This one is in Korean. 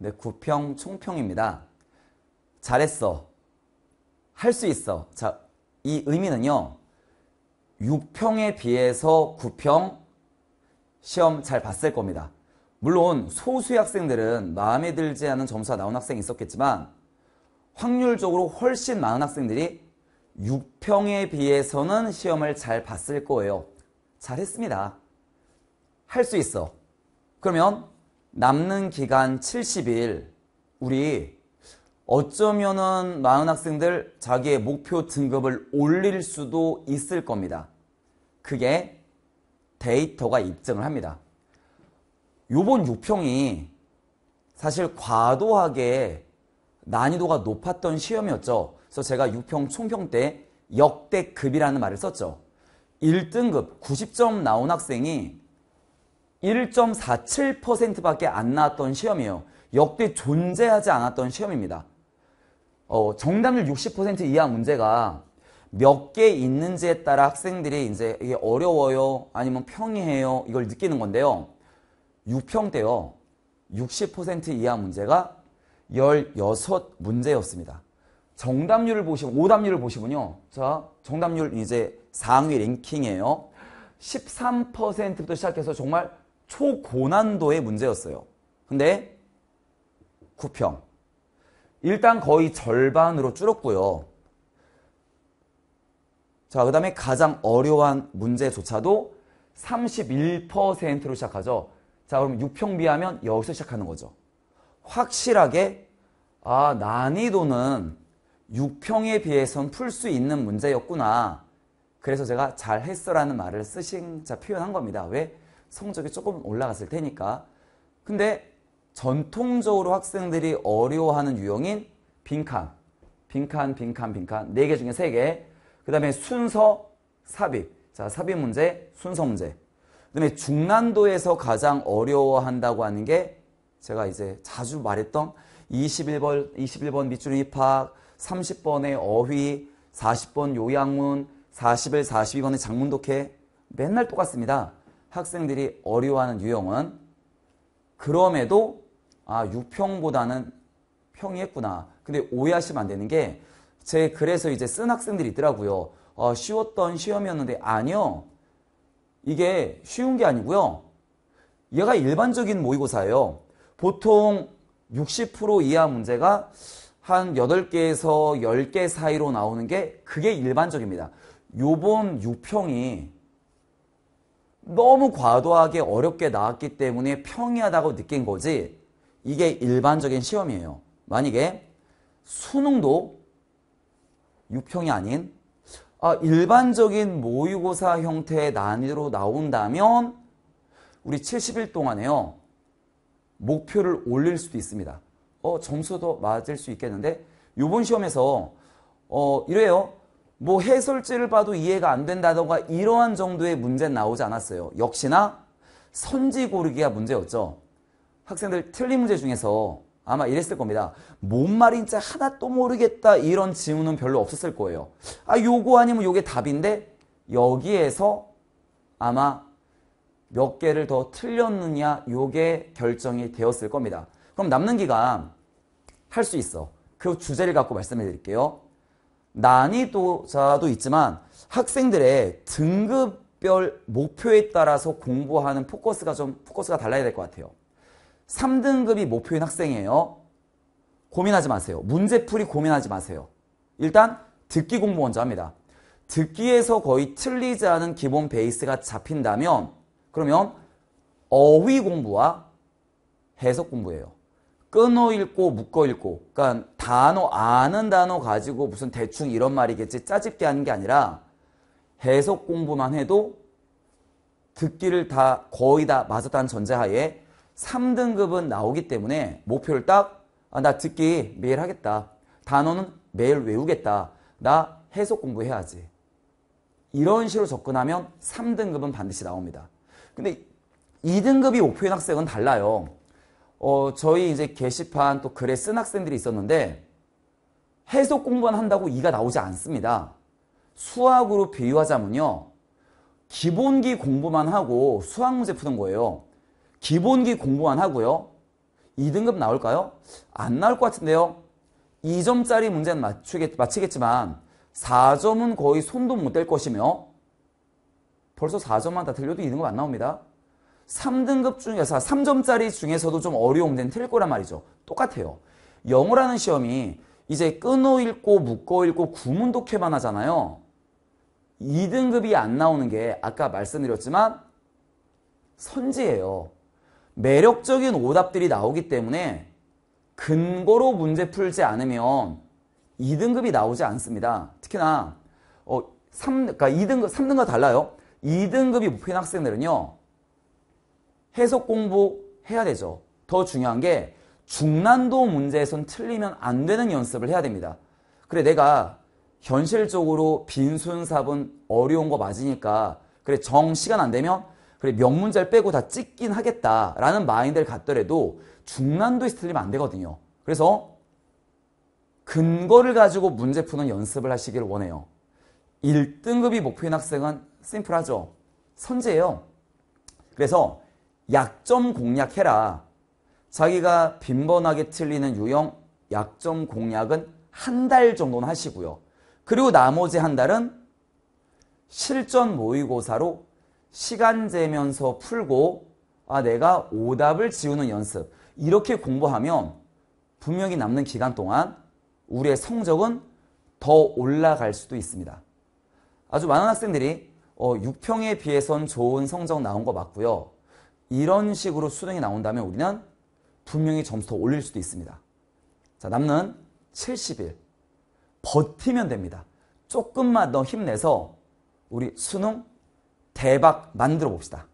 네, 구평, 총평입니다. 잘했어. 할 수 있어. 자, 이 의미는요. 6평에 비해서 9평 시험 잘 봤을 겁니다. 물론 소수의 학생들은 마음에 들지 않은 점수가 나온 학생이 있었겠지만 확률적으로 훨씬 많은 학생들이 6평에 비해서는 시험을 잘 봤을 거예요. 잘했습니다. 할 수 있어. 그러면 남는 기간 70일 우리 어쩌면은 많은 학생들 자기의 목표 등급을 올릴 수도 있을 겁니다. 그게 데이터가 입증을 합니다. 요번 6평이 사실 과도하게 난이도가 높았던 시험이었죠. 그래서 제가 6평 총평 때 역대급이라는 말을 썼죠. 1등급 90점 나온 학생이 1.47%밖에 안 나왔던 시험이에요. 역대 존재하지 않았던 시험입니다. 어, 정답률 60% 이하 문제가 몇 개 있는지에 따라 학생들이 이제 이게 어려워요, 아니면 평이해요, 이걸 느끼는 건데요. 6평 때요. 60% 이하 문제가 16문제였습니다. 정답률을 보시면, 오답률을 보시면요. 자, 정답률 이제 상위 랭킹이에요. 13%부터 시작해서 정말 초고난도의 문제였어요. 근데 9평. 일단 거의 절반으로 줄었고요. 자, 그 다음에 가장 어려운 문제조차도 31%로 시작하죠. 자, 그럼 6평 비하면 여기서 시작하는 거죠. 확실하게 아, 난이도는 6평에 비해선 풀 수 있는 문제였구나. 그래서 제가 잘 했어라는 말을 쓰신 자 표현한 겁니다. 왜? 성적이 조금 올라갔을 테니까. 근데 전통적으로 학생들이 어려워하는 유형인 빈칸, 빈칸, 빈칸, 빈칸 네 개 중에 세 개. 그 다음에 순서, 삽입. 자, 삽입 문제, 순서 문제. 그 다음에 중난도에서 가장 어려워한다고 하는 게 제가 이제 자주 말했던 21번, 21번 밑줄 입학, 30번의 어휘, 40번 요양문, 41, 42번의 장문독해 맨날 똑같습니다. 학생들이 어려워하는 유형은 그럼에도 아 유평보다는 평이했구나. 근데 오해하시면 안 되는 게 제 그래서 이제 쓴 학생들이 있더라고요. 어, 쉬웠던 시험이었는데 아니요. 이게 쉬운 게 아니고요. 얘가 일반적인 모의고사예요. 보통 60% 이하 문제가 한 8개에서 10개 사이로 나오는 게 그게 일반적입니다. 요번 6평이 너무 과도하게 어렵게 나왔기 때문에 평이하다고 느낀 거지 이게 일반적인 시험이에요. 만약에 수능도 6평이 아닌 아, 일반적인 모의고사 형태의 난이도로 나온다면 우리 70일 동안에요. 목표를 올릴 수도 있습니다. 어, 점수도 맞을 수 있겠는데 요번 시험에서 어, 이래요. 뭐 해설지를 봐도 이해가 안 된다던가 이러한 정도의 문제는 나오지 않았어요. 역시나 선지 고르기가 문제였죠. 학생들 틀린 문제 중에서 아마 이랬을 겁니다. 뭔 말인지 하나 또 모르겠다 이런 질문은 별로 없었을 거예요. 아 요거 아니면 요게 답인데 여기에서 아마 몇 개를 더 틀렸느냐 요게 결정이 되었을 겁니다. 그럼 남는 기간 할 수 있어. 그 주제를 갖고 말씀해 드릴게요. 난이도자도 있지만 학생들의 등급별 목표에 따라서 공부하는 포커스가 좀 포커스가 달라야 될 것 같아요. 3등급이 목표인 학생이에요. 고민하지 마세요. 문제풀이 고민하지 마세요. 일단 듣기 공부 먼저 합니다. 듣기에서 거의 틀리지 않은 기본 베이스가 잡힌다면 그러면 어휘 공부와 해석 공부예요. 끊어 읽고 묶어 읽고 그러니까 단어 아는 단어 가지고 무슨 대충 이런 말이겠지 짜집게 하는 게 아니라 해석 공부만 해도 듣기를 다 거의 다 맞았다는 전제하에 3등급은 나오기 때문에 목표를 딱나 아, 듣기 매일 하겠다. 단어는 매일 외우겠다. 나 해석 공부해야지. 이런 식으로 접근하면 3등급은 반드시 나옵니다. 근데 2등급이 목표인 학생은 달라요. 어, 저희 이제 게시판 또 글에 쓴 학생들이 있었는데 해석 공부만 한다고 이가 나오지 않습니다. 수학으로 비유하자면요. 기본기 공부만 하고 수학 문제 푸는 거예요. 기본기 공부만 하고요. 2등급 나올까요? 안 나올 것 같은데요. 2점짜리 문제는 맞추겠, 맞히겠지만 4점은 거의 손도 못 댈 것이며 벌써 4점만 다 틀려도 2등급 안 나옵니다. 3등급 중에서 3점짜리 중에서도 좀 어려움된 틀릴 거란 말이죠. 똑같아요. 영어라는 시험이 이제 끊어 읽고 묶어 읽고 구문 독해만 하잖아요. 2등급이 안 나오는 게 아까 말씀드렸지만 선지예요. 매력적인 오답들이 나오기 때문에 근거로 문제 풀지 않으면 2등급이 나오지 않습니다. 특히나 어, 3, 그러니까 2등급, 3등급과 달라요. 2등급이 목표인 학생들은요. 해석 공부해야 되죠. 더 중요한 게 중난도 문제에선 틀리면 안 되는 연습을 해야 됩니다. 그래 내가 현실적으로 빈순삽은 어려운 거 맞으니까 그래 정 시간 안 되면 그래 명문를 빼고 다 찍긴 하겠다라는 마인드를 갖더라도 중난도에 틀리면 안 되거든요. 그래서 근거를 가지고 문제 푸는 연습을 하시기를 원해요. 1등급이 목표인 학생은 심플하죠. 선제예요. 그래서 약점 공략해라. 자기가 빈번하게 틀리는 유형 약점 공략은 한 달 정도는 하시고요. 그리고 나머지 한 달은 실전 모의고사로 시간 재면서 풀고 아 내가 오답을 지우는 연습 이렇게 공부하면 분명히 남는 기간 동안 우리의 성적은 더 올라갈 수도 있습니다. 아주 많은 학생들이 어, 6평에 비해선 좋은 성적 나온 거 맞고요. 이런 식으로 수능이 나온다면 우리는 분명히 점수 더 올릴 수도 있습니다. 자, 남는 70일. 버티면 됩니다. 조금만 더 힘내서 우리 수능 대박 만들어 봅시다.